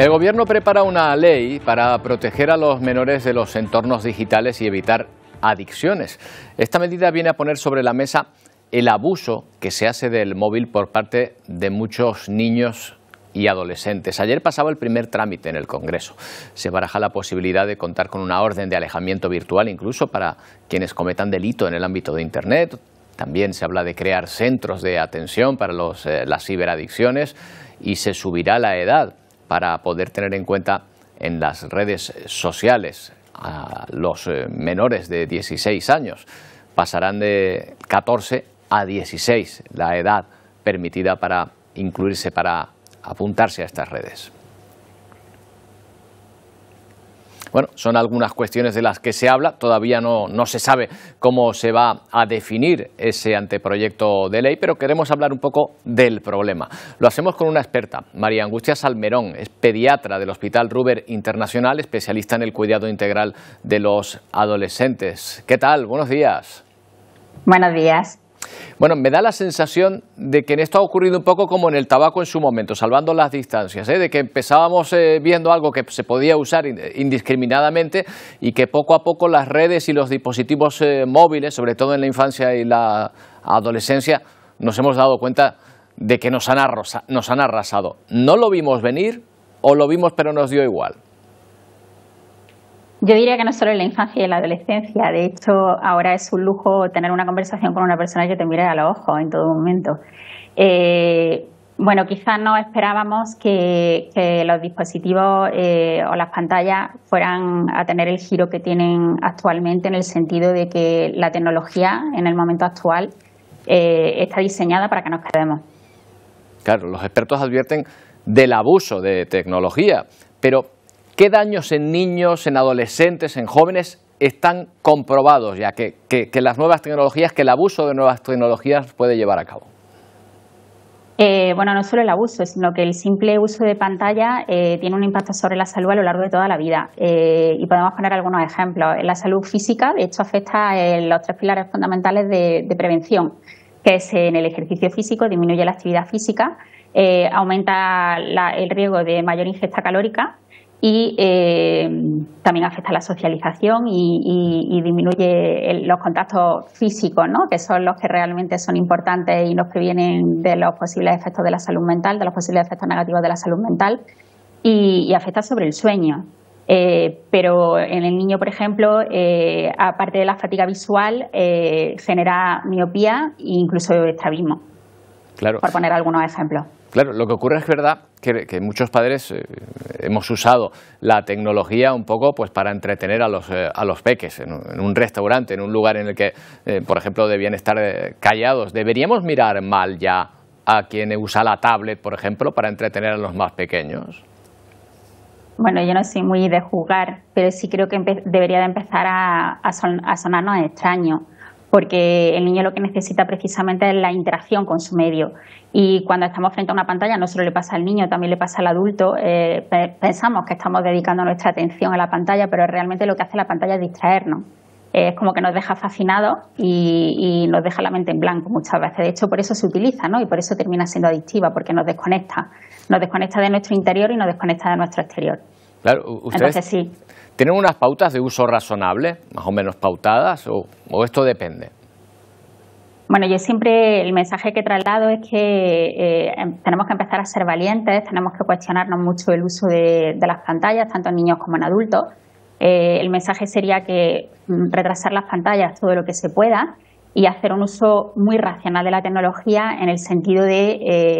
El gobierno prepara una ley para proteger a los menores de los entornos digitales y evitar adicciones. Esta medida viene a poner sobre la mesa el abuso que se hace del móvil por parte de muchos niños y adolescentes. Ayer pasaba el primer trámite en el Congreso. Se baraja la posibilidad de contar con una orden de alejamiento virtual incluso para quienes cometan delito en el ámbito de Internet. También se habla de crear centros de atención para eh, las ciberadicciones y se subirá la edad para poder tener en cuenta en las redes sociales a los eh, menores de 16 años. Pasarán de 14 a 16 la edad permitida para incluirse, para apuntarse a estas redes. Bueno, son algunas cuestiones de las que se habla. Todavía no, no se sabe cómo se va a definir ese anteproyecto de ley, pero queremos hablar un poco del problema. Lo hacemos con una experta, María Angustia Salmerón, es pediatra del Hospital Ruber Internacional, especialista en el cuidado integral de los adolescentes. ¿Qué tal? Buenos días. Buenos días. Bueno, me da la sensación de que en esto ha ocurrido un poco como en el tabaco en su momento, salvando las distancias, ¿eh? de que empezábamos eh, viendo algo que se podía usar indiscriminadamente y que poco a poco las redes y los dispositivos eh, móviles, sobre todo en la infancia y la adolescencia, nos hemos dado cuenta de que nos han arrasado. No lo vimos venir o lo vimos pero nos dio igual. Yo diría que no solo en la infancia y en la adolescencia. De hecho, ahora es un lujo tener una conversación con una persona que te mire a los ojos en todo momento. Eh, bueno, quizás no esperábamos que, los dispositivos eh, o las pantallas fueran a tener el giro que tienen actualmente en el sentido de que la tecnología en el momento actual eh, está diseñada para que nos quedemos. Claro, los expertos advierten del abuso de tecnología, pero ¿Qué daños en niños, en adolescentes, en jóvenes están comprobados ya que, las nuevas tecnologías, que el abuso de nuevas tecnologías puede llevar a cabo? Eh, bueno, no solo el abuso, sino que el simple uso de pantalla eh, tiene un impacto sobre la salud a lo largo de toda la vida. Eh, y podemos poner algunos ejemplos. La salud física, de hecho, afecta los tres pilares fundamentales de, prevención, que es en el ejercicio físico, disminuye la actividad física, aumenta el riesgo de mayor ingesta calórica, y eh, también afecta la socialización y, disminuye los contactos físicos, ¿no? que son los que realmente son importantes y los que vienen de los posibles efectos de la salud mental, de los posibles efectos negativos de la salud mental y, afecta sobre el sueño. Eh, pero en el niño, por ejemplo, eh, aparte de la fatiga visual, eh, genera miopía e incluso estrabismo, claro. por poner algunos ejemplos. Claro, lo que ocurre es verdad que, muchos padres eh, hemos usado la tecnología un poco pues para entretener a los, eh, a los peques en un, restaurante, en un lugar en el que, eh, por ejemplo, debían estar callados. ¿Deberíamos mirar mal ya a quien usa la tablet, por ejemplo, para entretener a los más pequeños? Bueno, yo no soy muy de jugar, pero sí creo que debería de empezar a, a, a sonarnos extraño porque el niño lo que necesita precisamente es la interacción con su medio. Y cuando estamos frente a una pantalla, no solo le pasa al niño, también le pasa al adulto. Eh, pensamos que estamos dedicando nuestra atención a la pantalla, pero realmente lo que hace la pantalla es distraernos. es como que nos deja fascinados y, y, nos deja la mente en blanco muchas veces. De hecho, por eso se utiliza, ¿no? Y por eso termina siendo adictiva, porque nos desconecta. Nos desconecta de nuestro interior y nos desconecta de nuestro exterior. Claro, ustedes Entonces, sí. ¿Tienen unas pautas de uso razonable, más o menos pautadas, o, esto depende? Bueno, yo siempre el mensaje que he traslado es que eh, em, tenemos que empezar a ser valientes, tenemos que cuestionarnos mucho el uso de, las pantallas, tanto en niños como en adultos. Eh, el mensaje sería que mm, retrasar las pantallas todo lo que se pueda y hacer un uso muy racional de la tecnología en el sentido de,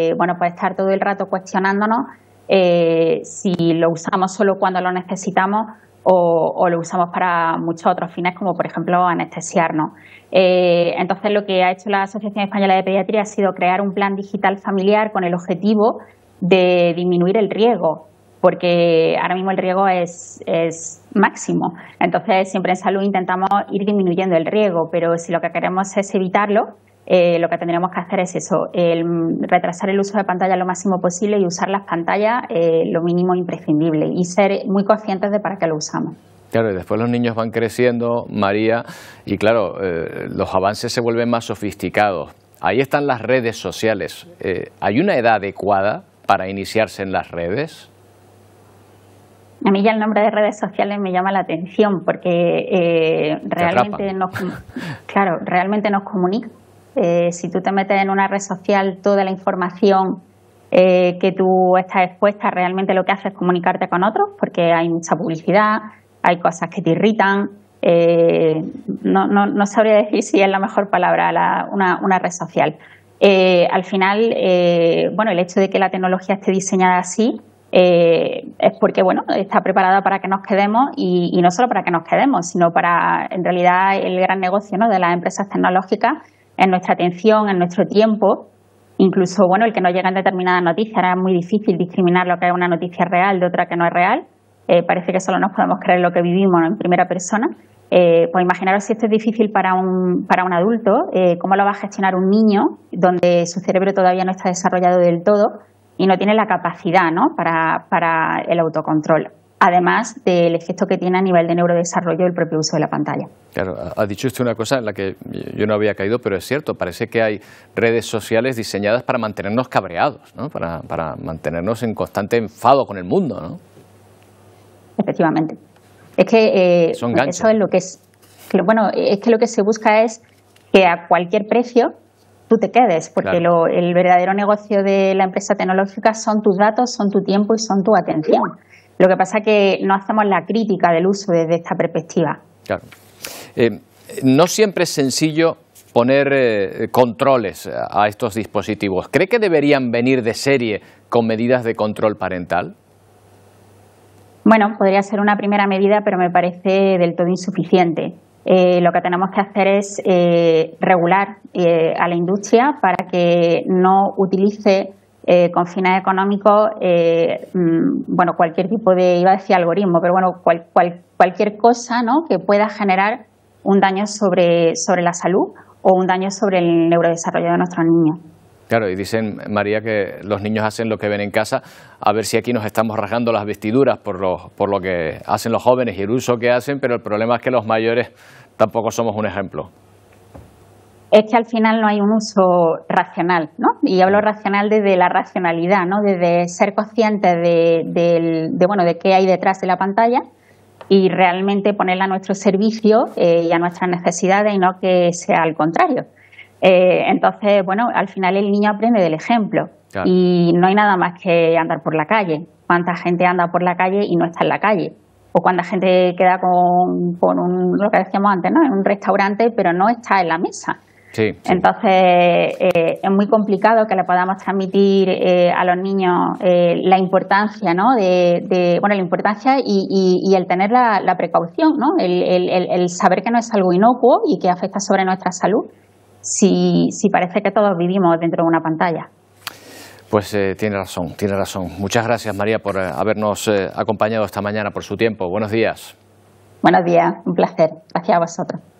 eh, bueno, pues estar todo el rato cuestionándonos eh, si lo usamos solo cuando lo necesitamos o, lo usamos para muchos otros fines, como por ejemplo anestesiarnos. Eh, entonces, lo que ha hecho la Asociación Española de Pediatría ha sido crear un plan digital familiar con el objetivo de disminuir el riesgo porque ahora mismo el riesgo es, es, máximo. Entonces, siempre en salud intentamos ir disminuyendo el riesgo, pero si lo que queremos es evitarlo, eh, lo que tendríamos que hacer es eso, el, retrasar el uso de pantalla lo máximo posible y usar las pantallas eh, lo mínimo imprescindible y ser muy conscientes de para qué lo usamos. Claro, y después los niños van creciendo, María, y claro, eh, los avances se vuelven más sofisticados. Ahí están las redes sociales. ¿Hay una edad adecuada para iniciarse en las redes? A mí ya el nombre de redes sociales me llama la atención porque realmente, nos, claro, realmente nos comunica eh, si tú te metes en una red social, toda la información eh, que tú estás expuesta realmente lo que hace es comunicarte con otros, porque hay mucha publicidad, hay cosas que te irritan. Eh, no, no, no, sabría decir si es la mejor palabra una, red social. al final, bueno, el hecho de que la tecnología esté diseñada así es porque, bueno, está preparada para que nos quedemos y, y no solo para que nos quedemos, sino para, en realidad, el gran negocio de las empresas tecnológicas en nuestra atención, en nuestro tiempo. Incluso, bueno, el que no llegan determinadas noticias, ahora es muy difícil discriminar lo que es una noticia real de otra que no es real. Eh, parece que solo nos podemos creer lo que vivimos en primera persona. Eh, pues imaginaros si esto es difícil para un, para un adulto, eh, cómo lo va a gestionar un niño donde su cerebro todavía no está desarrollado del todo y no tiene la capacidad ¿no? Para, para el autocontrol además del efecto que tiene a nivel de neurodesarrollo el propio uso de la pantalla. Claro, ha dicho usted una cosa en la que yo no había caído, pero es cierto, parece que hay redes sociales diseñadas para mantenernos cabreados, ¿no? para, mantenernos en constante enfado con el mundo. Efectivamente. Es que eh, eso es lo que es. Bueno, es que lo que se busca es que a cualquier precio tú te quedes, porque lo, el verdadero negocio de la empresa tecnológica son tus datos, son tu tiempo y son tu atención. Lo que pasa es que no hacemos la crítica del uso desde esta perspectiva. Claro. Eh, no siempre es sencillo poner eh, controles a estos dispositivos. ¿Cree que deberían venir de serie con medidas de control parental? Bueno, podría ser una primera medida, pero me parece del todo insuficiente. Eh, lo que tenemos que hacer es regular a la industria para que no utilice eh, con fines económicos, eh, mm, bueno, cualquier tipo de, iba a decir algoritmo, pero bueno, cualquier cosa que pueda generar un daño sobre, sobre la salud o un daño sobre el neurodesarrollo de nuestros niños. Claro, y dicen, María, que los niños hacen lo que ven en casa. A ver si aquí nos estamos rasgando las vestiduras por por lo que hacen los jóvenes y el uso que hacen, pero el problema es que los mayores tampoco somos un ejemplo es que al final no hay un uso racional, ¿no? Y hablo racional desde la racionalidad, ¿no? Desde ser consciente de, bueno, de qué hay detrás de la pantalla y realmente ponerla a nuestro servicio eh, y a nuestras necesidades y no que sea al contrario. Eh, entonces, bueno, al final el niño aprende del ejemplo y no hay nada más que andar por la calle. ¿Cuánta gente anda por la calle y no está en la calle? o cuánta gente queda con, con un, lo que decíamos antes, ¿no? en un restaurante, pero no está en la mesa. Entonces, eh, es muy complicado que le podamos transmitir eh, a los niños eh, la importancia, ¿no? De, bueno, la importancia y, el tener la, precaución, ¿no? El, saber que no es algo inocuo y que afecta sobre nuestra salud, si, parece que todos vivimos dentro de una pantalla. Pues tiene razón, tiene razón. Muchas gracias, María, por habernos acompañado esta mañana, por su tiempo. Buenos días. Buenos días, un placer. Gracias a vosotros.